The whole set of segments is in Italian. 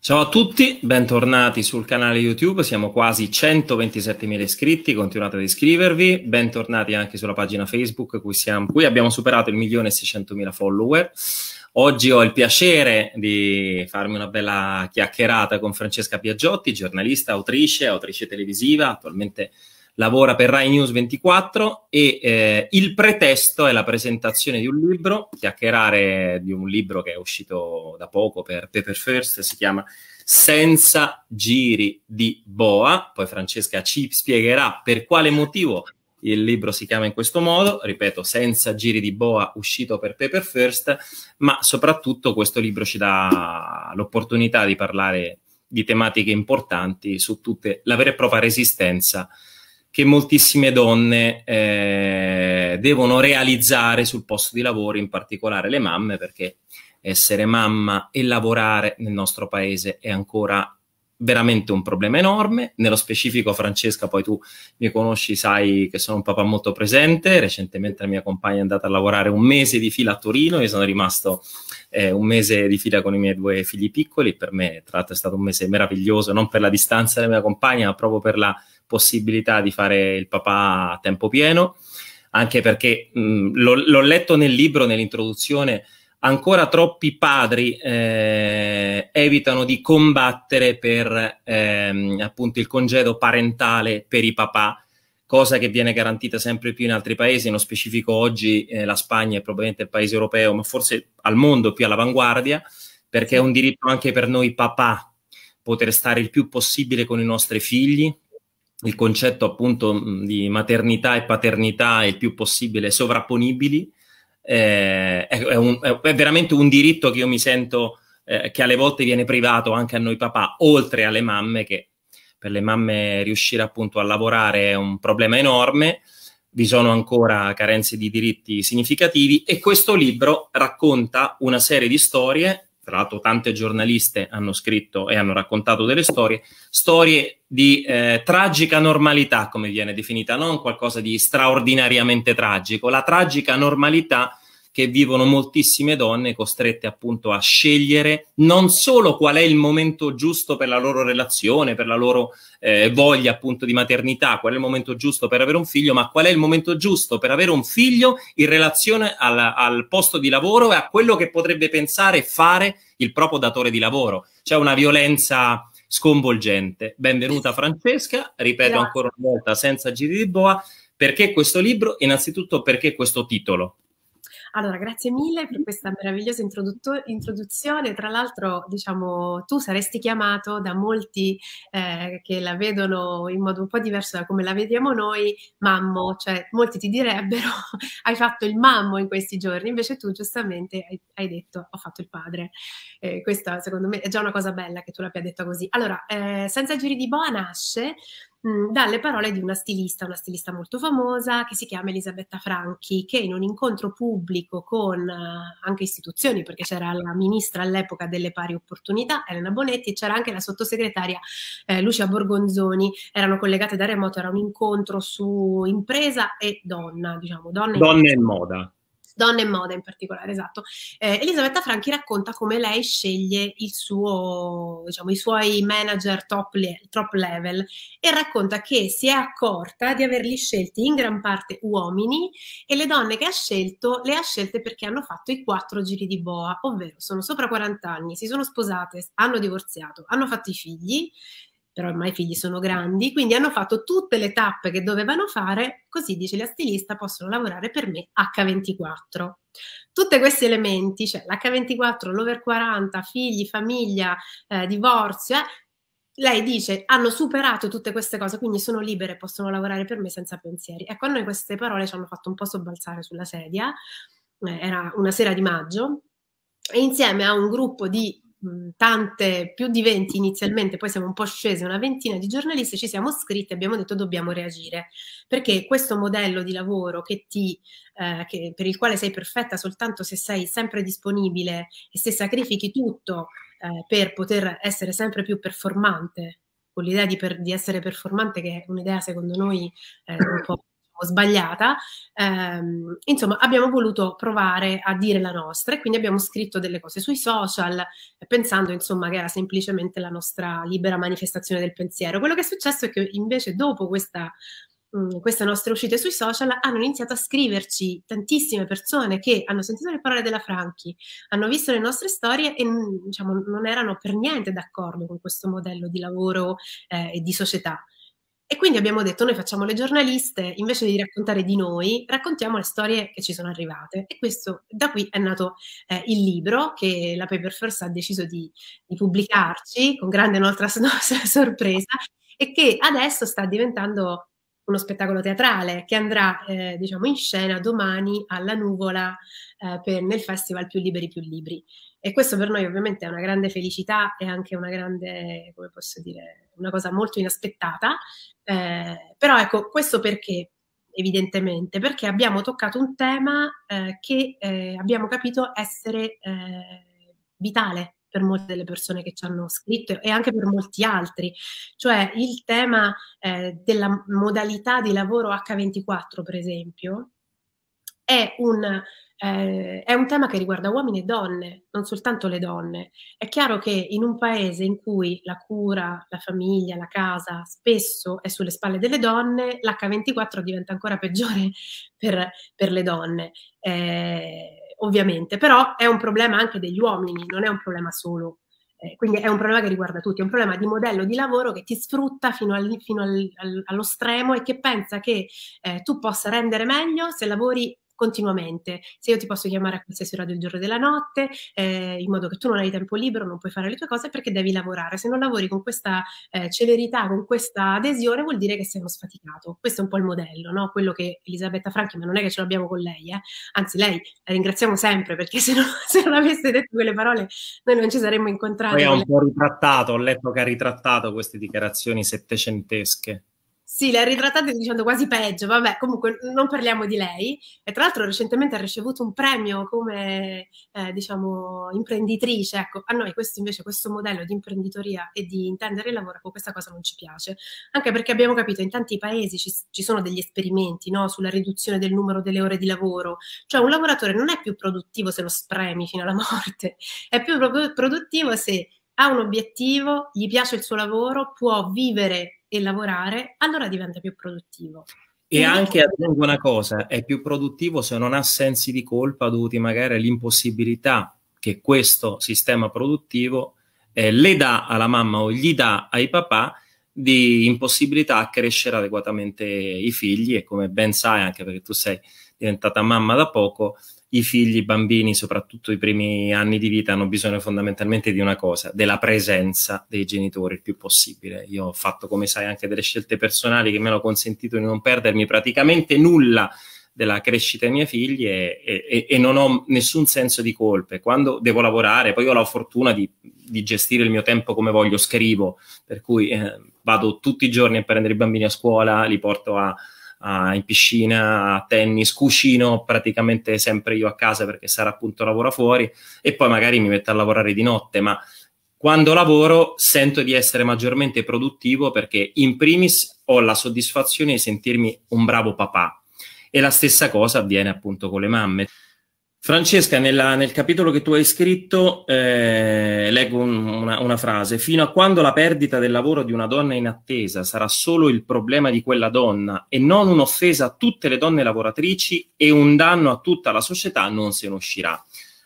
Ciao a tutti, bentornati sul canale YouTube, siamo quasi 127.000 iscritti, continuate ad iscrivervi, bentornati anche sulla pagina Facebook cui, siamo, cui abbiamo superato il 1.600.000 follower. Oggi ho il piacere di farmi una bella chiacchierata con Francesca Piaggiotti, giornalista, autrice, autrice televisiva, attualmente lavora per Rai News 24 e eh, il pretesto è la presentazione di un libro, chiacchierare di un libro che è uscito da poco per Paper First, si chiama Senza giri di boa, poi Francesca ci spiegherà per quale motivo il libro si chiama in questo modo, ripeto, senza giri di boa, uscito per Paper First, ma soprattutto questo libro ci dà l'opportunità di parlare di tematiche importanti su tutte la vera e propria resistenza che moltissime donne eh, devono realizzare sul posto di lavoro, in particolare le mamme, perché essere mamma e lavorare nel nostro paese è ancora veramente un problema enorme. Nello specifico, Francesca, poi tu mi conosci, sai che sono un papà molto presente. Recentemente la mia compagna è andata a lavorare un mese di fila a Torino, io sono rimasto eh, un mese di fila con i miei due figli piccoli. Per me, tra l'altro, è stato un mese meraviglioso, non per la distanza della mia compagna, ma proprio per la possibilità di fare il papà a tempo pieno, anche perché mh, mm, l'ho, l'ho, letto nel libro, nell'introduzione, ancora troppi padri eh, evitano di combattere per ehm, appunto il congedo parentale per i papà, cosa che viene garantita sempre più in altri paesi, nello specifico oggi eh, la Spagna è probabilmente il paese europeo, ma forse al mondo più all'avanguardia, perché è un diritto anche per noi papà poter stare il più possibile con i nostri figli, il concetto appunto di maternità e paternità il più possibile sovrapponibili, eh, è, è, un, è, veramente un diritto che io mi sento eh, che alle volte viene privato anche a noi papà, oltre alle mamme, che per le mamme riuscire appunto a lavorare è un problema enorme, vi sono ancora carenze di diritti significativi e questo libro racconta una serie di storie tra l'altro tante giornaliste hanno scritto e hanno raccontato delle storie, storie di eh, tragica normalità, come viene definita, non qualcosa di straordinariamente tragico, la tragica normalità che vivono moltissime donne costrette appunto a scegliere non solo qual è il momento giusto per la loro relazione, per la loro eh, voglia appunto di maternità, qual è il momento giusto per avere un figlio, ma qual è il momento giusto per avere un figlio in relazione al, al posto di lavoro e a quello che potrebbe pensare e fare il proprio datore di lavoro. C'è una violenza sconvolgente. Benvenuta Francesca, ripeto Grazie. ancora una volta senza giri di boa, perché questo libro? Innanzitutto perché questo titolo? Allora, grazie mille per questa meravigliosa introduzione. Tra l'altro, diciamo, tu saresti chiamato da molti eh, che la vedono in modo un po' diverso da come la vediamo noi, mammo, cioè molti ti direbbero hai fatto il mammo in questi giorni, invece tu giustamente hai, hai detto ho fatto il padre. Eh, questa secondo me è già una cosa bella che tu l'abbia detto così. Allora, eh, senza giri di boa nasce Mm, dalle parole di una stilista, una stilista molto famosa che si chiama Elisabetta Franchi, che in un incontro pubblico con uh, anche istituzioni, perché c'era la ministra all'epoca delle pari opportunità, Elena Bonetti, e c'era anche la sottosegretaria eh, Lucia Borgonzoni, erano collegate da remoto, era un incontro su impresa e donna, diciamo, donna, donna e moda. Donne e moda in particolare, esatto. Eh, Elisabetta Franchi racconta come lei sceglie suo, diciamo, i suoi manager top, le- top level e racconta che si è accorta di averli scelti in gran parte uomini e le donne che ha scelto le ha scelte perché hanno fatto i quattro giri di boa, ovvero sono sopra 40 anni, si sono sposate, hanno divorziato, hanno fatto i figli, però ormai i figli sono grandi, quindi hanno fatto tutte le tappe che dovevano fare, così dice la stilista, possono lavorare per me H24. Tutti questi elementi, cioè l'H24, l'over 40, figli, famiglia, eh, divorzio, eh, lei dice hanno superato tutte queste cose, quindi sono libere, possono lavorare per me senza pensieri. Ecco, a noi queste parole ci hanno fatto un po' sobbalzare sulla sedia, eh, era una sera di maggio, e insieme a un gruppo di tante, più di 20 inizialmente, poi siamo un po' scese, una ventina di giornalisti, ci siamo scritti e abbiamo detto dobbiamo reagire, perché questo modello di lavoro che ti, eh, che, per il quale sei perfetta soltanto se sei sempre disponibile e se sacrifichi tutto eh, per poter essere sempre più performante, con l'idea di, per, di essere performante che è un'idea secondo noi eh, un po' sbagliata, ehm, insomma abbiamo voluto provare a dire la nostra e quindi abbiamo scritto delle cose sui social pensando insomma che era semplicemente la nostra libera manifestazione del pensiero. Quello che è successo è che invece dopo questa mh, mm, queste nostre uscite sui social hanno iniziato a scriverci tantissime persone che hanno sentito le parole della Franchi, hanno visto le nostre storie e diciamo, non erano per niente d'accordo con questo modello di lavoro eh, e di società. E quindi abbiamo detto, noi facciamo le giornaliste, invece di raccontare di noi, raccontiamo le storie che ci sono arrivate. E questo, da qui è nato eh, il libro che la Paper First ha deciso di, di pubblicarci, con grande nostra, nostra sorpresa, e che adesso sta diventando uno spettacolo teatrale che andrà eh, diciamo in scena domani alla Nuvola eh, per, nel festival Più Liberi Più Libri. E questo per noi ovviamente è una grande felicità e anche una grande, come posso dire, una cosa molto inaspettata. Eh, però ecco, questo perché? Evidentemente, perché abbiamo toccato un tema eh, che eh, abbiamo capito essere eh, vitale per molte delle persone che ci hanno scritto e anche per molti altri, cioè il tema eh, della modalità di lavoro H24 per esempio è un, eh, è un tema che riguarda uomini e donne, non soltanto le donne. È chiaro che in un paese in cui la cura, la famiglia, la casa spesso è sulle spalle delle donne, l'H24 diventa ancora peggiore per, per le donne. Eh, ovviamente, però è un problema anche degli uomini, non è un problema solo. Eh, quindi è un problema che riguarda tutti, è un problema di modello di lavoro che ti sfrutta fino, al, fino al, al, allo stremo e che pensa che eh, tu possa rendere meglio se lavori continuamente. Se io ti posso chiamare a qualsiasi ora del giorno e della notte, eh, in modo che tu non hai tempo libero, non puoi fare le tue cose perché devi lavorare. Se non lavori con questa eh, celerità, con questa adesione, vuol dire che sei uno sfaticato. Questo è un po' il modello, no? quello che Elisabetta Franchi, ma non è che ce l'abbiamo con lei, eh? anzi lei la ringraziamo sempre perché se non, se non avesse detto quelle parole noi non ci saremmo incontrati. Poi ha un po' ritrattato, ho letto che ha ritrattato queste dichiarazioni settecentesche. Sì, l'ha ritrattata dicendo quasi peggio, vabbè, comunque non parliamo di lei. E tra l'altro recentemente ha ricevuto un premio come, eh, diciamo, imprenditrice. Ecco, a noi questo invece, questo modello di imprenditoria e di intendere il lavoro, con questa cosa non ci piace. Anche perché abbiamo capito, in tanti paesi ci, ci sono degli esperimenti, no? Sulla riduzione del numero delle ore di lavoro. Cioè un lavoratore non è più produttivo se lo spremi fino alla morte, è più produttivo se ha un obiettivo, gli piace il suo lavoro, può vivere e lavorare, allora diventa più produttivo. E anche aggiungo una cosa, è più produttivo se non ha sensi di colpa dovuti magari all'impossibilità che questo sistema produttivo eh, le dà alla mamma o gli dà ai papà di impossibilità a crescere adeguatamente i figli e come ben sai, anche perché tu sei diventata mamma da poco, i figli, i bambini, soprattutto i primi anni di vita, hanno bisogno fondamentalmente di una cosa, della presenza dei genitori il più possibile. Io ho fatto, come sai, anche delle scelte personali che mi hanno consentito di non perdermi praticamente nulla della crescita dei miei figli e, e, e, non ho nessun senso di colpe. Quando devo lavorare, poi ho la fortuna di, di gestire il mio tempo come voglio, scrivo, per cui eh, vado tutti i giorni a prendere i bambini a scuola, li porto a, uh, in piscina, a tennis, cucino praticamente sempre io a casa perché sarà appunto lavoro fuori e poi magari mi metto a lavorare di notte, ma quando lavoro sento di essere maggiormente produttivo perché in primis ho la soddisfazione di sentirmi un bravo papà e la stessa cosa avviene appunto con le mamme. Francesca, nella, nel capitolo che tu hai scritto, eh, leggo un, una, una, frase. Fino a quando la perdita del lavoro di una donna in attesa sarà solo il problema di quella donna e non un'offesa a tutte le donne lavoratrici e un danno a tutta la società, non se ne uscirà.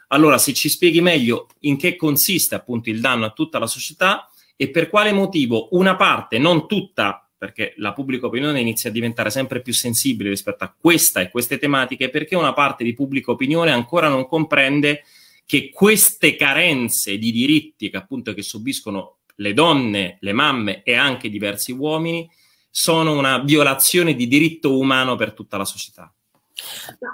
Allora, se ci spieghi meglio in che consiste appunto il danno a tutta la società e per quale motivo una parte, non tutta, perché la pubblica opinione inizia a diventare sempre più sensibile rispetto a questa e queste tematiche, perché una parte di pubblica opinione ancora non comprende che queste carenze di diritti che appunto che subiscono le donne, le mamme e anche diversi uomini sono una violazione di diritto umano per tutta la società.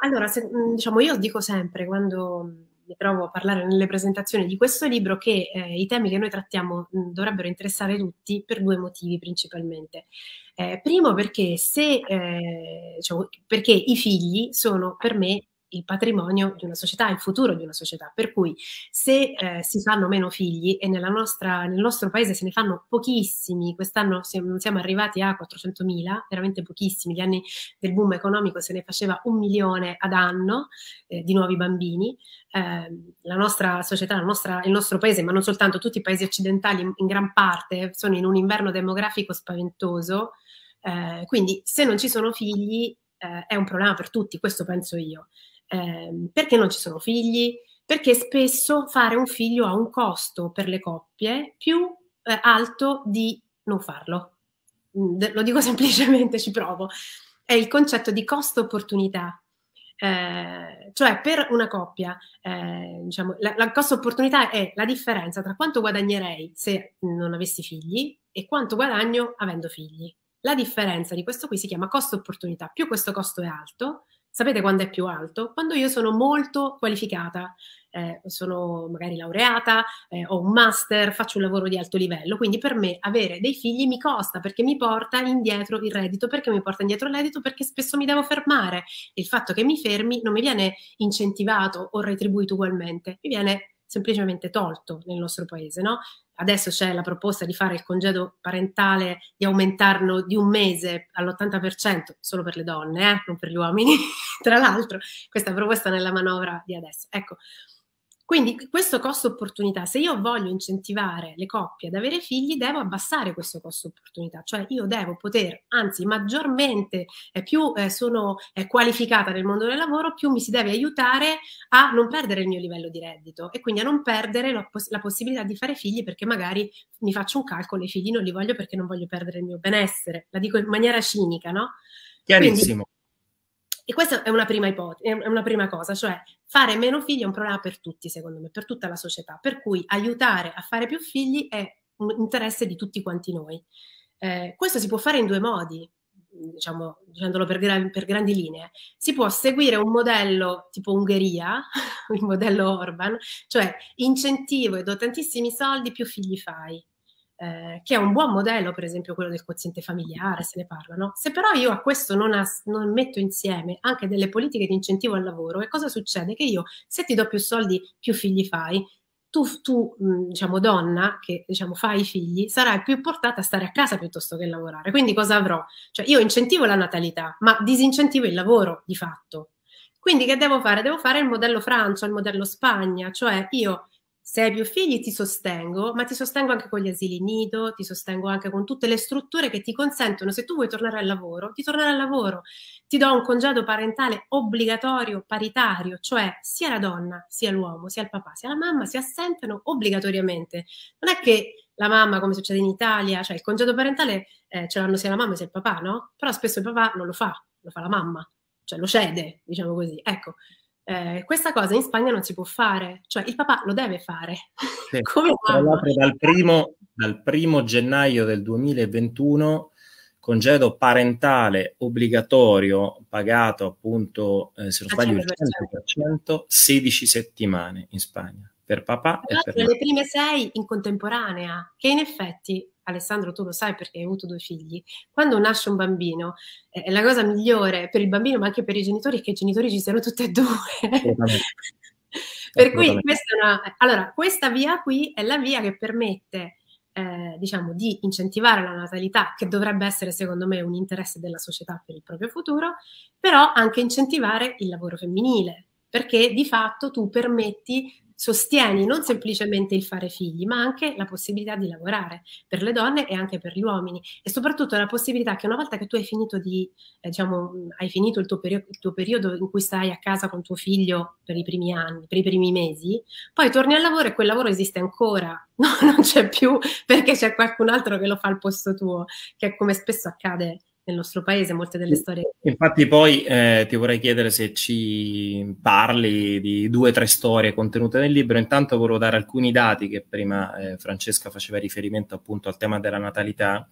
Allora, se, mm, diciamo, io dico sempre quando mi trovo a parlare nelle presentazioni di questo libro, che eh, i temi che noi trattiamo mh, mm, dovrebbero interessare tutti per due motivi principalmente. Eh, primo perché, se, eh, diciamo, perché i figli sono per me il patrimonio di una società, il futuro di una società. Per cui se eh, si fanno meno figli e nostra, nel nostro paese se ne fanno pochissimi, quest'anno siamo, siamo arrivati a 400.000, veramente pochissimi, gli anni del boom economico se ne faceva un milione ad anno eh, di nuovi bambini, eh, la nostra società, la nostra, il nostro paese, ma non soltanto tutti i paesi occidentali in, in gran parte sono in un inverno demografico spaventoso, eh, quindi se non ci sono figli eh, è un problema per tutti, questo penso io eh, perché non ci sono figli, perché spesso fare un figlio ha un costo per le coppie più eh, alto di non farlo. Mm, lo dico semplicemente, ci provo. È il concetto di costo-opportunità. Eh, cioè per una coppia eh, diciamo, la, la costo opportunità è la differenza tra quanto guadagnerei se non avessi figli e quanto guadagno avendo figli. La differenza di questo qui si chiama costo opportunità, più questo costo è alto, Sapete quando è più alto? Quando io sono molto qualificata, eh, sono magari laureata, eh, ho un master, faccio un lavoro di alto livello, quindi per me avere dei figli mi costa perché mi porta indietro il reddito, perché mi porta indietro il reddito, perché spesso mi devo fermare. Il fatto che mi fermi non mi viene incentivato o retribuito ugualmente, mi viene semplicemente tolto nel nostro paese, no? Adesso c'è la proposta di fare il congedo parentale, di aumentarlo di un mese all'80% solo per le donne, eh? non per gli uomini, tra l'altro, questa proposta nella manovra di adesso. Ecco, quindi questo costo opportunità, se io voglio incentivare le coppie ad avere figli, devo abbassare questo costo opportunità, cioè io devo poter, anzi maggiormente, eh, più eh, sono eh, qualificata nel mondo del lavoro, più mi si deve aiutare a non perdere il mio livello di reddito e quindi a non perdere la, poss- la possibilità di fare figli perché magari mi faccio un calcolo, i figli non li voglio perché non voglio perdere il mio benessere, la dico in maniera cinica, no? Chiarissimo. Quindi, e questa è una prima ipotesi, è una prima cosa, cioè fare meno figli è un problema per tutti, secondo me, per tutta la società, per cui aiutare a fare più figli è un interesse di tutti quanti noi. Eh, questo si può fare in due modi, diciamo, dicendolo per, gra- per, grandi linee, si può seguire un modello tipo Ungheria, il modello Orban, cioè incentivo e do tantissimi soldi, più figli fai eh, che è un buon modello, per esempio quello del quoziente familiare, se ne parlano. Se però io a questo non, as- non, metto insieme anche delle politiche di incentivo al lavoro, che cosa succede? Che io, se ti do più soldi, più figli fai, tu, tu mm, diciamo, donna che diciamo, fai i figli, sarai più portata a stare a casa piuttosto che lavorare. Quindi cosa avrò? Cioè, io incentivo la natalità, ma disincentivo il lavoro, di fatto. Quindi che devo fare? Devo fare il modello Francia, il modello Spagna, cioè io se hai più figli ti sostengo, ma ti sostengo anche con gli asili nido, ti sostengo anche con tutte le strutture che ti consentono, se tu vuoi tornare al lavoro, di tornare al lavoro. Ti do un congedo parentale obbligatorio, paritario, cioè sia la donna, sia l'uomo, sia il papà, sia la mamma si assentano obbligatoriamente. Non è che la mamma, come succede in Italia, cioè il congedo parentale eh, ce l'hanno sia la mamma sia il papà, no? Però spesso il papà non lo fa, lo fa la mamma, cioè lo cede, diciamo così. Ecco, eh, questa cosa in Spagna non si può fare, cioè il papà lo deve fare. Sì. Come Tra dal primo, dal primo gennaio del 2021 congedo parentale obbligatorio pagato appunto, eh, se non sbaglio, il 100%, 16 settimane in Spagna per papà e per le prime sei in contemporanea, che in effetti Alessandro tu lo sai perché hai avuto due figli, quando nasce un bambino eh, è la cosa migliore per il bambino ma anche per i genitori che i genitori ci siano tutti e due. per cui questa, una, allora, questa via qui è la via che permette eh, diciamo, di incentivare la natalità, che dovrebbe essere secondo me un interesse della società per il proprio futuro, però anche incentivare il lavoro femminile, perché di fatto tu permetti sostieni non semplicemente il fare figli, ma anche la possibilità di lavorare per le donne e anche per gli uomini e soprattutto la possibilità che una volta che tu hai finito, di, eh, diciamo, hai finito il, tuo perio- il tuo periodo in cui stai a casa con tuo figlio per i primi anni, per i primi mesi, poi torni al lavoro e quel lavoro esiste ancora, no, non c'è più perché c'è qualcun altro che lo fa al posto tuo, che è come spesso accade nel nostro paese molte delle storie. Infatti poi eh, ti vorrei chiedere se ci parli di due o tre storie contenute nel libro. Intanto volevo dare alcuni dati che prima eh, Francesca faceva riferimento appunto al tema della natalità.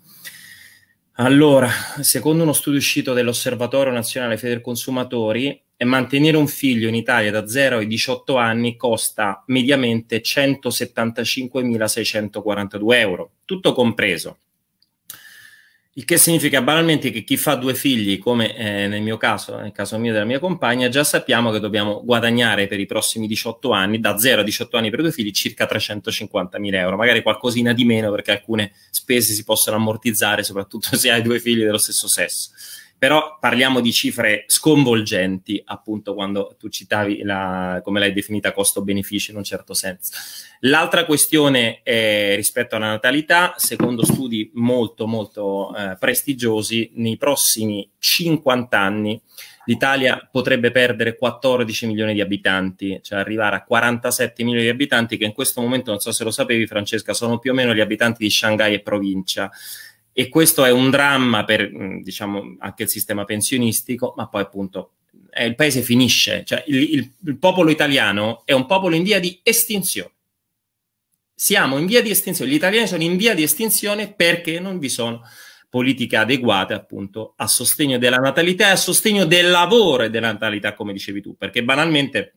Allora, secondo uno studio uscito dell'Osservatorio Nazionale Federconsumatori, eh, mantenere un figlio in Italia da 0 ai 18 anni costa mediamente 175.642 euro, tutto compreso. Il che significa banalmente che chi fa due figli, come eh, nel mio caso, nel caso mio e della mia compagna, già sappiamo che dobbiamo guadagnare per i prossimi 18 anni, da 0 a 18 anni per due figli, circa 350.000 euro, magari qualcosina di meno perché alcune spese si possono ammortizzare, soprattutto se hai due figli dello stesso sesso però parliamo di cifre sconvolgenti, appunto quando tu citavi la, come l'hai definita costo-beneficio in un certo senso. L'altra questione è rispetto alla natalità, secondo studi molto molto eh, prestigiosi, nei prossimi 50 anni l'Italia potrebbe perdere 14 milioni di abitanti, cioè arrivare a 47 milioni di abitanti che in questo momento, non so se lo sapevi Francesca, sono più o meno gli abitanti di Shanghai e provincia e questo è un dramma per mm, diciamo, anche il sistema pensionistico, ma poi appunto eh, il paese finisce, cioè il, il, il popolo italiano è un popolo in via di estinzione. Siamo in via di estinzione, gli italiani sono in via di estinzione perché non vi sono politiche adeguate appunto a sostegno della natalità e a sostegno del lavoro e della natalità, come dicevi tu, perché banalmente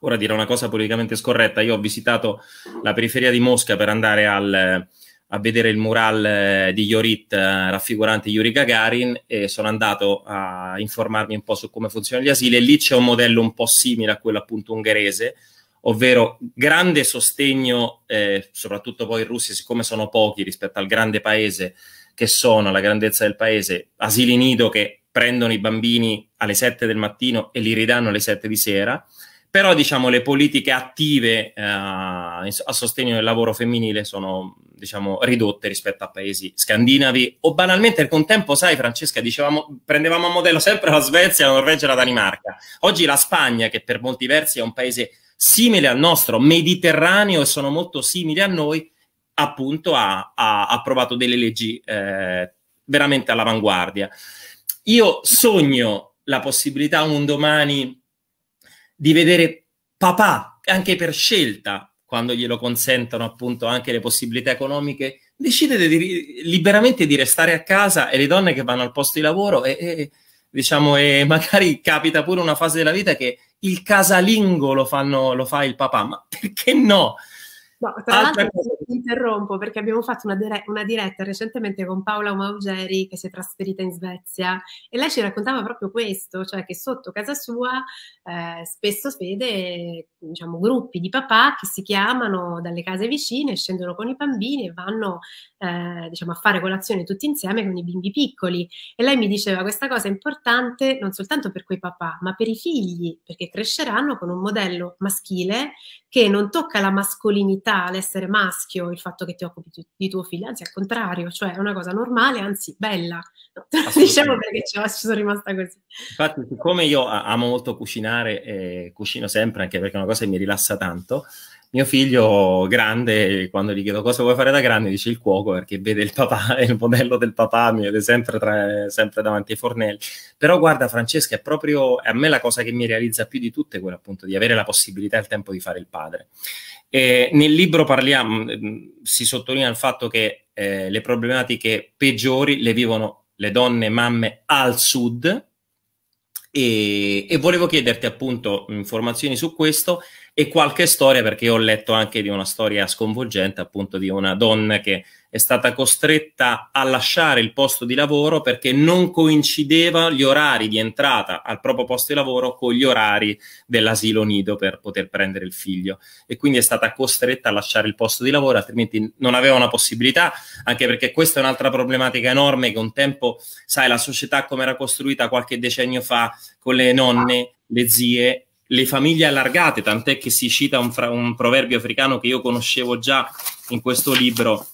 ora dire una cosa politicamente scorretta, io ho visitato la periferia di Mosca per andare al a vedere il mural eh, di Yorit eh, raffigurante Yuri Gagarin e sono andato a informarmi un po' su come funzionano gli asili e lì c'è un modello un po' simile a quello appunto ungherese, ovvero grande sostegno, eh, soprattutto poi in Russia, siccome sono pochi rispetto al grande paese che sono, la grandezza del paese, asili nido che prendono i bambini alle 7 del mattino e li ridanno alle 7 di sera, però diciamo le politiche attive eh, a sostegno del lavoro femminile sono diciamo ridotte rispetto a paesi scandinavi o banalmente al contempo sai Francesca dicevamo prendevamo a modello sempre la Svezia, la Norvegia e la Danimarca oggi la Spagna che per molti versi è un paese simile al nostro mediterraneo e sono molto simili a noi appunto ha, ha approvato delle leggi eh, veramente all'avanguardia io sogno la possibilità un domani di vedere papà, anche per scelta, quando glielo consentono appunto anche le possibilità economiche, decide di, liberamente di restare a casa e le donne che vanno al posto di lavoro e, e diciamo e magari capita pure una fase della vita che il casalingo lo, fanno, lo fa il papà, ma perché no? No, tra ah, l'altro certo. ti interrompo perché abbiamo fatto una, dire- una, diretta recentemente con Paola Maugeri che si è trasferita in Svezia e lei ci raccontava proprio questo, cioè che sotto casa sua eh, spesso vede diciamo, gruppi di papà che si chiamano dalle case vicine, scendono con i bambini e vanno eh, diciamo, a fare colazione tutti insieme con i bimbi piccoli. E lei mi diceva questa cosa è importante non soltanto per quei papà, ma per i figli, perché cresceranno con un modello maschile che non tocca la mascolinità, l'essere maschio, il fatto che ti occupi di tuo figlio, anzi al contrario, cioè è una cosa normale, anzi bella diciamo perché ci sono rimasta così. Infatti, siccome io amo molto cucinare, eh, cucino sempre anche perché è una cosa che mi rilassa tanto. Mio figlio grande, quando gli chiedo cosa vuoi fare da grande, dice il cuoco perché vede il papà, il modello del papà, mi vede sempre, tra, sempre davanti ai fornelli. Però guarda Francesca, è proprio è a me la cosa che mi realizza più di tutte quella appunto di avere la possibilità e il tempo di fare il padre. E nel libro parliamo, si sottolinea il fatto che eh, le problematiche peggiori le vivono le donne mamme al sud. E, e volevo chiederti appunto informazioni su questo e qualche storia perché ho letto anche di una storia sconvolgente appunto di una donna che è stata costretta a lasciare il posto di lavoro perché non coincideva gli orari di entrata al proprio posto di lavoro con gli orari dell'asilo nido per poter prendere il figlio e quindi è stata costretta a lasciare il posto di lavoro altrimenti non aveva una possibilità anche perché questa è un'altra problematica enorme che un tempo sai la società come era costruita qualche decennio fa con le nonne le zie le famiglie allargate, tant'è che si cita un, fra, un proverbio africano che io conoscevo già in questo libro,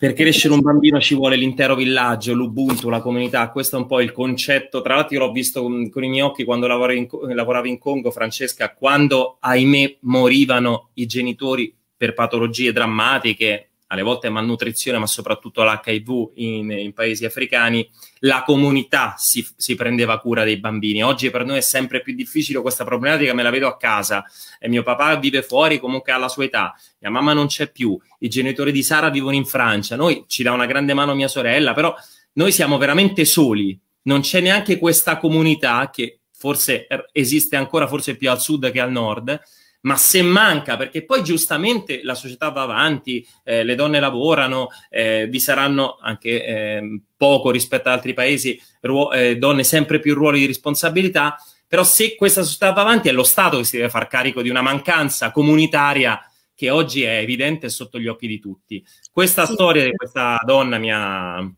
per crescere un bambino ci vuole l'intero villaggio, l'Ubuntu, la comunità, questo è un po' il concetto. Tra l'altro io l'ho visto con, con i miei occhi quando lavoravo in, lavoravo in, Congo, Francesca, quando ahimè morivano i genitori per patologie drammatiche, alle volte malnutrizione, ma soprattutto l'HIV in, in paesi africani, la comunità si, si, prendeva cura dei bambini. Oggi per noi è sempre più difficile questa problematica, me la vedo a casa. E eh, mio papà vive fuori, comunque alla sua età, mia mamma non c'è più, i genitori di Sara vivono in Francia, noi ci dà una grande mano mia sorella, però noi siamo veramente soli. Non c'è neanche questa comunità che forse er, esiste ancora, forse più al sud che al nord, ma se manca, perché poi giustamente la società va avanti, eh, le donne lavorano, eh, vi saranno anche eh, poco rispetto ad altri paesi, ruo- eh, donne sempre più ruoli di responsabilità, però se questa società va avanti è lo Stato che si deve far carico di una mancanza comunitaria che oggi è evidente sotto gli occhi di tutti. Questa sì. storia di questa donna mi ha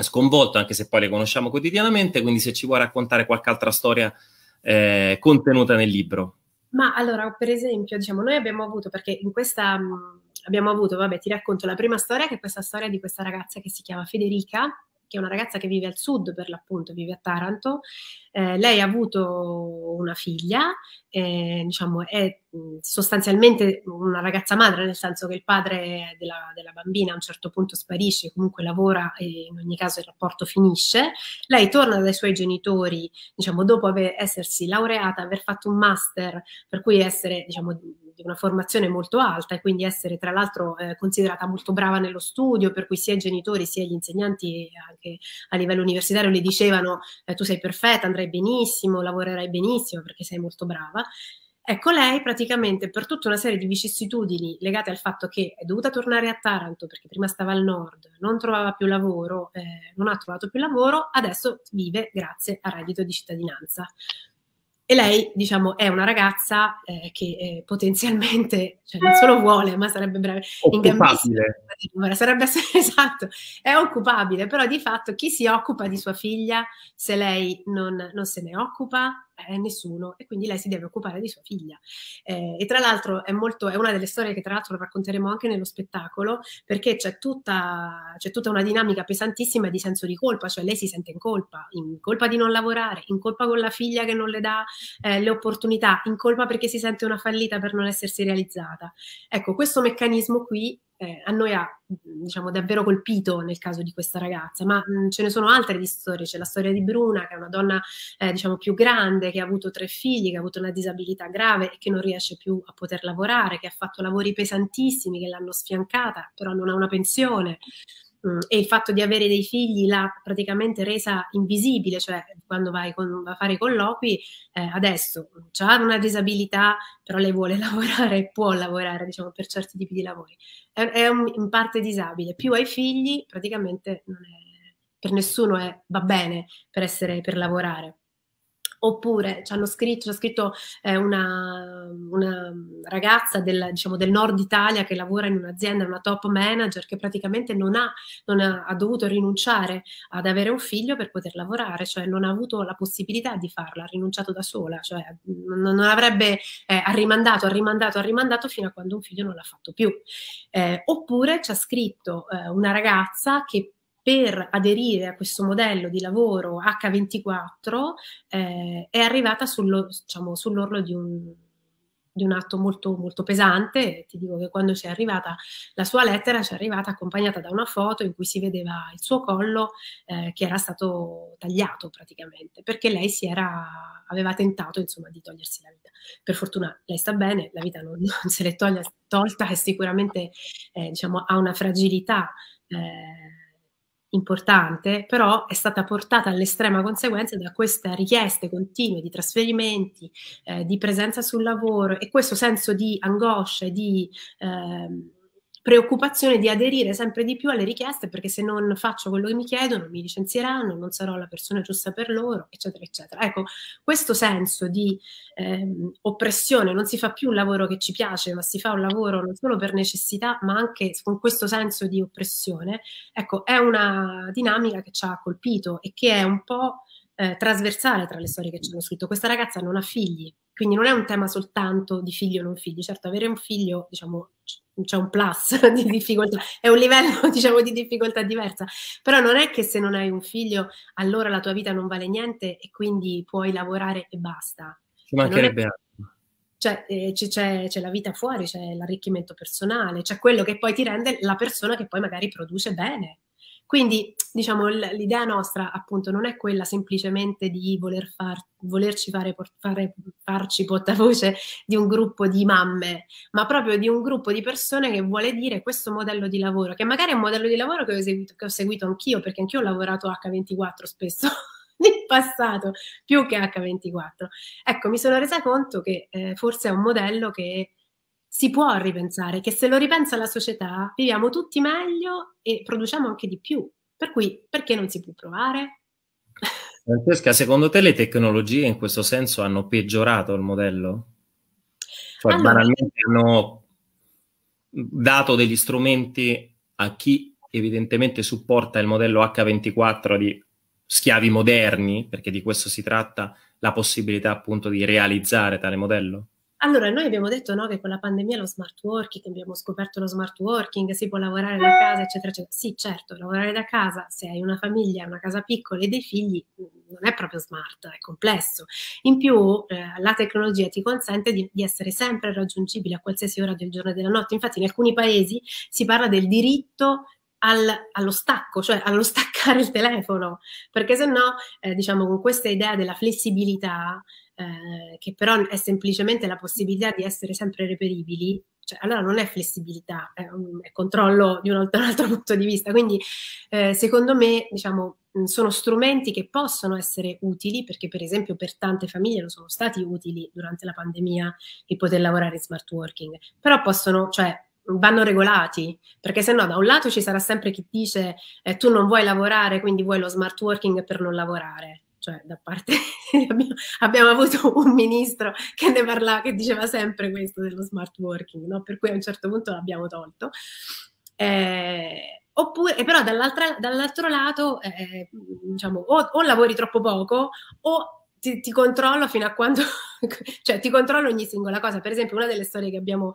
sconvolto, anche se poi le conosciamo quotidianamente, quindi se ci vuoi raccontare qualche altra storia eh, contenuta nel libro. Ma allora, per esempio, diciamo, noi abbiamo avuto, perché in questa mm, abbiamo avuto, vabbè, ti racconto la prima storia, che è questa storia di questa ragazza che si chiama Federica, che è una ragazza che vive al sud per l'appunto, vive a Taranto. Eh, lei ha avuto una figlia, eh, diciamo, è mm, sostanzialmente una ragazza madre, nel senso che il padre della, della, bambina a un certo punto sparisce, comunque lavora e in ogni caso il rapporto finisce. Lei torna dai suoi genitori, diciamo, dopo aver, essersi laureata, aver fatto un master, per cui essere, diciamo, di una formazione molto alta e quindi essere tra l'altro eh, considerata molto brava nello studio, per cui sia i genitori sia gli insegnanti eh, anche a livello universitario le dicevano eh, tu sei perfetta, andrai benissimo, lavorerai benissimo perché sei molto brava. Ecco, lei praticamente per tutta una serie di vicissitudini legate al fatto che è dovuta tornare a Taranto perché prima stava al nord, non trovava più lavoro, eh, non ha trovato più lavoro, adesso vive grazie al reddito di cittadinanza. E lei, diciamo, è una ragazza eh, che eh, potenzialmente, cioè non solo vuole, ma sarebbe brava. Occupabile. Sarebbe esatto, è occupabile, però di fatto chi si occupa di sua figlia se lei non, non se ne occupa? eh, nessuno e quindi lei si deve occupare di sua figlia. Eh, e tra l'altro è, molto, è una delle storie che tra l'altro racconteremo anche nello spettacolo perché c'è tutta, c'è tutta una dinamica pesantissima di senso di colpa, cioè lei si sente in colpa, in colpa di non lavorare, in colpa con la figlia che non le dà eh, le opportunità, in colpa perché si sente una fallita per non essersi realizzata. Ecco, questo meccanismo qui eh, a noi ha diciamo, davvero colpito nel caso di questa ragazza, ma mh, mm, ce ne sono altre di storie, c'è la storia di Bruna che è una donna eh, diciamo, più grande, che ha avuto tre figli, che ha avuto una disabilità grave e che non riesce più a poter lavorare, che ha fatto lavori pesantissimi che l'hanno sfiancata, però non ha una pensione. Mm, e il fatto di avere dei figli l'ha praticamente resa invisibile, cioè quando vai, con, va a fare i colloqui, eh, adesso ha una disabilità, però lei vuole lavorare e può lavorare diciamo, per certi tipi di lavori. È, è un, in parte disabile, più ai figli praticamente è, per nessuno è, va bene per, essere, per lavorare. Oppure ci hanno scritto, c'è scritto eh, una, una, ragazza del, diciamo, del, nord Italia che lavora in un'azienda, una top manager, che praticamente non, ha, non ha, ha, dovuto rinunciare ad avere un figlio per poter lavorare, cioè non ha avuto la possibilità di farlo, ha rinunciato da sola, cioè non, non avrebbe eh, rimandato, ha rimandato, ha rimandato fino a quando un figlio non l'ha fatto più. Eh, oppure ha scritto eh, una ragazza che per aderire a questo modello di lavoro H24 eh, è arrivata sullo, diciamo, sull'orlo di un, di un atto molto, molto pesante. Ti dico che quando ci è arrivata la sua lettera, ci è arrivata accompagnata da una foto in cui si vedeva il suo collo eh, che era stato tagliato praticamente, perché lei era, aveva tentato insomma, di togliersi la vita. Per fortuna lei sta bene, la vita non, non se l'è toglia, tolta e sicuramente eh, diciamo, ha una fragilità. Eh, importante, però è stata portata all'estrema conseguenza da queste richieste continue di trasferimenti, eh, di presenza sul lavoro e questo senso di angoscia e di... Ehm, preoccupazione di aderire sempre di più alle richieste perché se non faccio quello che mi chiedono mi licenzieranno, non sarò la persona giusta per loro, eccetera, eccetera. Ecco, questo senso di ehm, oppressione, non si fa più un lavoro che ci piace, ma si fa un lavoro non solo per necessità, ma anche con questo senso di oppressione, ecco, è una dinamica che ci ha colpito e che è un po' eh, trasversale tra le storie che ci hanno scritto. Questa ragazza non ha figli, quindi non è un tema soltanto di figlio o non figlio, certo avere un figlio, diciamo, c'è un plus di difficoltà, è un livello diciamo di difficoltà diversa, però non è che se non hai un figlio allora la tua vita non vale niente e quindi puoi lavorare e basta. Ci cioè, mancherebbe altro. C'è, cioè, eh, c'è, c'è, la vita fuori, c'è l'arricchimento personale, c'è quello che poi ti rende la persona che poi magari produce bene. Quindi, diciamo, l'idea nostra appunto non è quella semplicemente di voler far, volerci fare, fare, farci portavoce di un gruppo di mamme, ma proprio di un gruppo di persone che vuole dire questo modello di lavoro, che magari è un modello di lavoro che ho, eseguito, che ho seguito anch'io, perché anch'io ho lavorato H24 spesso nel passato, più che H24. Ecco, mi sono resa conto che eh, forse è un modello che si può ripensare, che se lo ripensa la società viviamo tutti meglio e produciamo anche di più. Per cui perché non si può provare? Francesca, secondo te le tecnologie in questo senso hanno peggiorato il modello? Cioè, allora, banalmente hanno dato degli strumenti a chi evidentemente supporta il modello H24 di schiavi moderni, perché di questo si tratta, la possibilità appunto di realizzare tale modello? Allora, noi abbiamo detto no, che con la pandemia lo smart working, abbiamo scoperto lo smart working, si può lavorare da casa, eccetera, eccetera. Sì, certo, lavorare da casa, se hai una famiglia, una casa piccola e dei figli, non è proprio smart, è complesso. In più, eh, la tecnologia ti consente di, di, essere sempre raggiungibile a qualsiasi ora del giorno e della notte. Infatti, in alcuni paesi si parla del diritto al, allo stacco, cioè allo staccare il telefono, perché se no, eh, diciamo, con questa idea della flessibilità eh, che però è semplicemente la possibilità di essere sempre reperibili, cioè, allora non è flessibilità, è, un, è controllo di un altro, un altro, punto di vista. Quindi eh, secondo me diciamo, sono strumenti che possono essere utili perché per esempio per tante famiglie lo sono stati utili durante la pandemia di poter lavorare in smart working, però possono, cioè, vanno regolati, perché se no da un lato ci sarà sempre chi dice eh, tu non vuoi lavorare, quindi vuoi lo smart working per non lavorare cioè da parte abbiamo avuto un ministro che ne parlava, che diceva sempre questo dello smart working, no? per cui a un certo punto l'abbiamo tolto. Eh, oppure, però dall'altro lato, eh, diciamo, o, o lavori troppo poco o ti, ti, controllo fino a quando, cioè ti controllo ogni singola cosa. Per esempio, una delle storie che abbiamo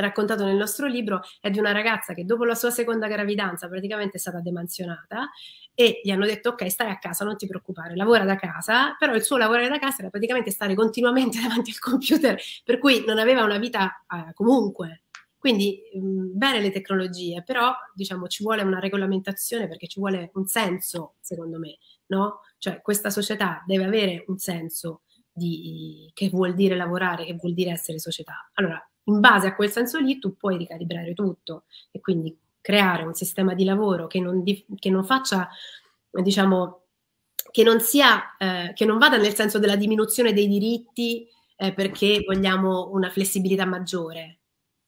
raccontato nel nostro libro, è di una ragazza che dopo la sua seconda gravidanza praticamente è stata demansionata e gli hanno detto ok stai a casa non ti preoccupare lavora da casa però il suo lavorare da casa era praticamente stare continuamente davanti al computer per cui non aveva una vita eh, comunque quindi mh, mm, bene le tecnologie però diciamo ci vuole una regolamentazione perché ci vuole un senso secondo me no cioè questa società deve avere un senso di che vuol dire lavorare che vuol dire essere società allora in base a quel senso lì tu puoi ricalibrare tutto e quindi creare un sistema di lavoro che non, che non faccia, diciamo, che non, sia, eh, che non vada nel senso della diminuzione dei diritti eh, perché vogliamo una flessibilità maggiore,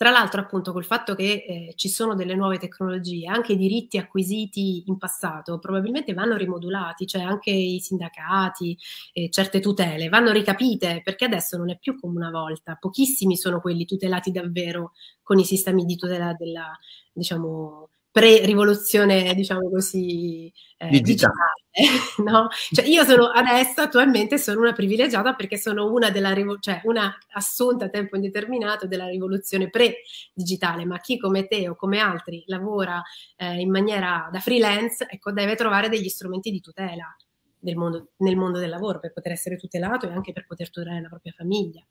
tra l'altro, appunto, col fatto che eh, ci sono delle nuove tecnologie, anche i diritti acquisiti in passato probabilmente vanno rimodulati, cioè anche i sindacati, eh, certe tutele vanno ricapite, perché adesso non è più come una volta, pochissimi sono quelli tutelati davvero con i sistemi di tutela della, diciamo, pre-rivoluzione, diciamo così, eh, digitale. digitale no? cioè io sono adesso, attualmente, sono una privilegiata perché sono una, della, cioè una assunta a tempo indeterminato della rivoluzione pre-digitale, ma chi come te o come altri lavora eh, in maniera da freelance, ecco, deve trovare degli strumenti di tutela del mondo, nel mondo del lavoro per poter essere tutelato e anche per poter tutelare la propria famiglia.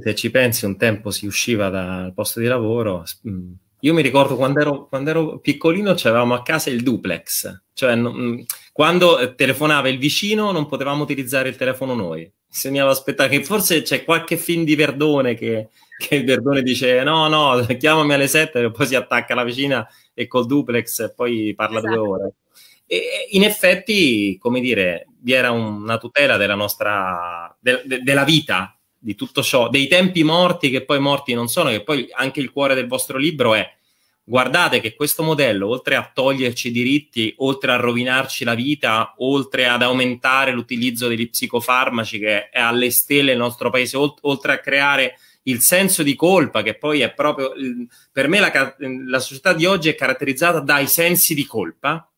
Se ci pensi, un tempo si usciva dal posto di lavoro... Mh io mi ricordo quando ero, quando ero piccolino c'avevamo a casa il duplex, cioè non, mm, quando eh, telefonava il vicino non potevamo utilizzare il telefono noi, bisognava aspettare che forse c'è qualche film di Verdone che, che Verdone dice no no chiamami alle 7 e poi si attacca alla vicina e col duplex e poi parla esatto. due ore. E in effetti, come dire, vi era una tutela della nostra, de, de, della vita di tutto ciò, dei tempi morti che poi morti non sono, che poi anche il cuore del vostro libro è guardate che questo modello, oltre a toglierci i diritti, oltre a rovinarci la vita, oltre ad aumentare l'utilizzo degli psicofarmaci che è alle stelle il nostro paese, oltre a creare il senso di colpa che poi è proprio per me la, la società di oggi è caratterizzata dai sensi di colpa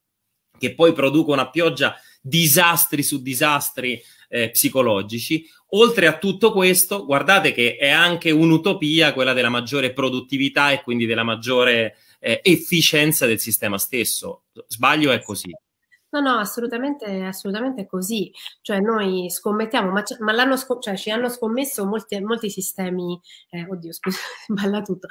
che poi producono a pioggia disastri su disastri eh, psicologici Oltre a tutto questo, guardate che è anche un'utopia quella della maggiore produttività e quindi della maggiore eh, efficienza del sistema stesso. Sbaglio è così. No, no, assolutamente, assolutamente così. Cioè, noi scommettiamo, ma, ma l'hanno sc- cioè, ci hanno scommesso molti, molti sistemi, eh, oddio, scusa, balla tutto.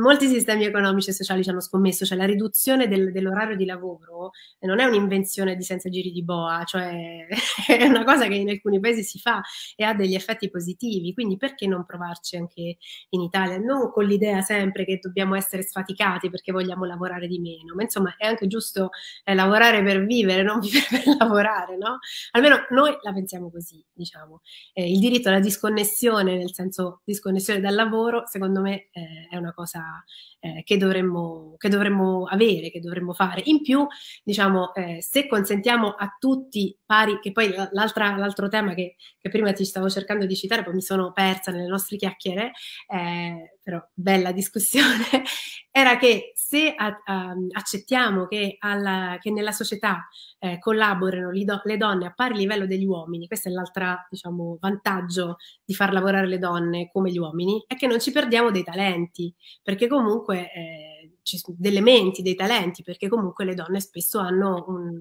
molti sistemi economici e sociali ci hanno scommesso, cioè la riduzione del, dell'orario di lavoro non è un'invenzione di senza giri di boa, cioè è una cosa che in alcuni paesi si fa e ha degli effetti positivi. Quindi, perché non provarci anche in Italia? Non con l'idea sempre che dobbiamo essere sfaticati perché vogliamo lavorare di meno, ma insomma, è anche giusto eh, lavorare per vivere vivere, non vivere per lavorare, no? Almeno noi la pensiamo così, diciamo. Eh, il diritto alla disconnessione, nel senso disconnessione dal lavoro, secondo me eh, è una cosa eh, che, dovremmo, che, dovremmo, avere, che dovremmo fare. In più, diciamo, eh, se consentiamo a tutti pari, che poi l'altro tema che, che, prima ti stavo cercando di citare, poi mi sono persa nelle nostre chiacchiere, eh, però bella discussione, era che se a, a, accettiamo che, alla, che, nella società eh, collaborano do, le donne a pari livello degli uomini, questo è l'altro diciamo, vantaggio di far lavorare le donne come gli uomini, è che non ci perdiamo dei talenti, perché comunque eh, delle menti, dei talenti, perché comunque le donne spesso hanno un,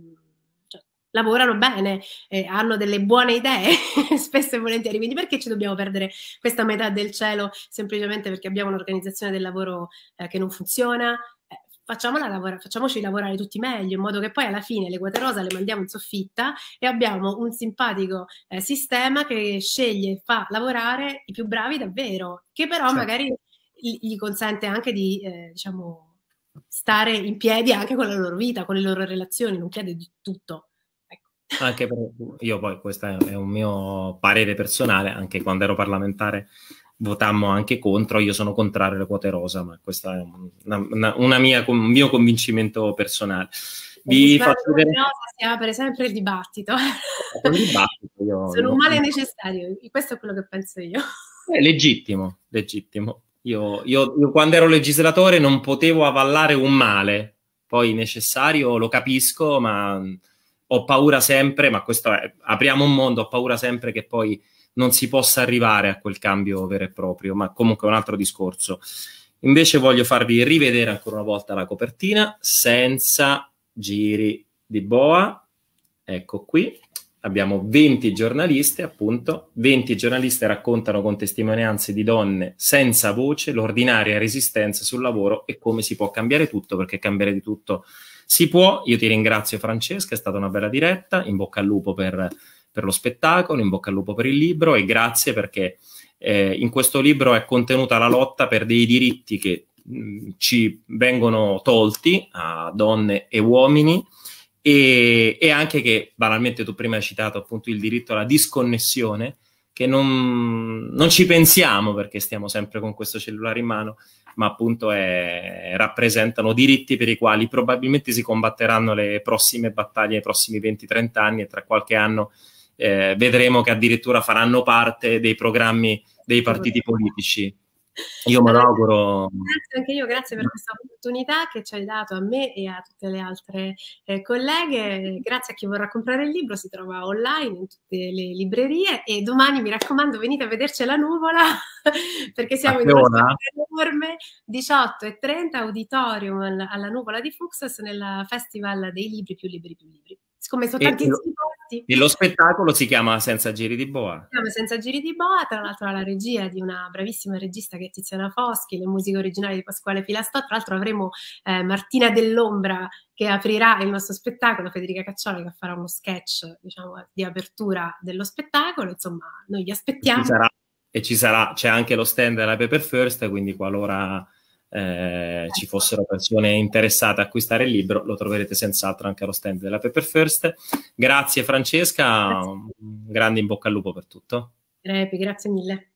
lavorano bene, eh, hanno delle buone idee spesso e volentieri, quindi perché ci dobbiamo perdere questa metà del cielo semplicemente perché abbiamo un'organizzazione del lavoro eh, che non funziona? Eh, lavora, facciamoci lavorare tutti meglio, in modo che poi alla fine le quote rosa le mandiamo in soffitta e abbiamo un simpatico eh, sistema che sceglie e fa lavorare i più bravi davvero, che però certo. magari gli consente anche di, eh, diciamo, stare in piedi anche con la loro vita, con le loro relazioni, non chiede di tutto. Anche per, io poi, questo è un mio parere personale, anche quando ero parlamentare votammo anche contro, io sono contrario alle quote rosa, ma questo è una, una, una mia, un mio convincimento personale. Vi faccio vedere... No, si apre sempre il dibattito. Un dibattito io, sono io, un male io. necessario, questo è quello che penso io. È legittimo, legittimo. Io, io quando ero legislatore non potevo avallare un male, poi necessario lo capisco, ma ho paura sempre, ma questo è, apriamo un mondo, ho paura sempre che poi non si possa arrivare a quel cambio vero e proprio, ma comunque è un altro discorso. Invece voglio farvi rivedere ancora una volta la copertina senza giri di boa. Ecco qui, abbiamo 20 giornaliste, appunto, 20 giornaliste raccontano con testimonianze di donne senza voce l'ordinaria resistenza sul lavoro e come si può cambiare tutto, perché cambiare di tutto è si può. Io ti ringrazio Francesca, è stata una bella diretta, in bocca al lupo per, per lo spettacolo, in bocca al lupo per il libro e grazie perché eh, in questo libro è contenuta la lotta per dei diritti che mh, mm, ci vengono tolti a donne e uomini. E, e anche che banalmente tu prima hai citato appunto il diritto alla disconnessione, che non, non, ci pensiamo perché stiamo sempre con questo cellulare in mano, ma appunto è, rappresentano diritti per i quali probabilmente si combatteranno le prossime battaglie, i prossimi 20-30 anni e tra qualche anno eh, vedremo che addirittura faranno parte dei programmi dei partiti politici. Io me lo auguro. Grazie anche io, grazie per questa opportunità che ci hai dato a me e a tutte le altre eh, colleghe. Grazie a chi vorrà comprare il libro, si trova online in tutte le librerie e domani mi raccomando venite a vederci la nuvola perché siamo in una enorme 18 e 30 auditorium alla, nuvola di Fuxas nel Festival dei libri più libri più libri. Siccome sono tantissimi effetti. E lo spettacolo si chiama Senza giri di boa. Si chiama Senza giri di boa, tra l'altro ha la regia di una bravissima regista che è Tiziana Foschi, le musiche originali di Pasquale Filastò, tra l'altro avremo eh, Martina Dell'Ombra che aprirà il nostro spettacolo, Federica Cacciola che farà uno sketch diciamo, di apertura dello spettacolo, insomma noi vi aspettiamo. Ci sarà, e ci sarà, c'è anche lo stand della Paper First, quindi qualora eh, ci fossero persone interessate a acquistare il libro, lo troverete senz'altro anche allo stand della Pepper First. Grazie Francesca, Grazie. un grande in bocca al lupo per tutto. grazie mille.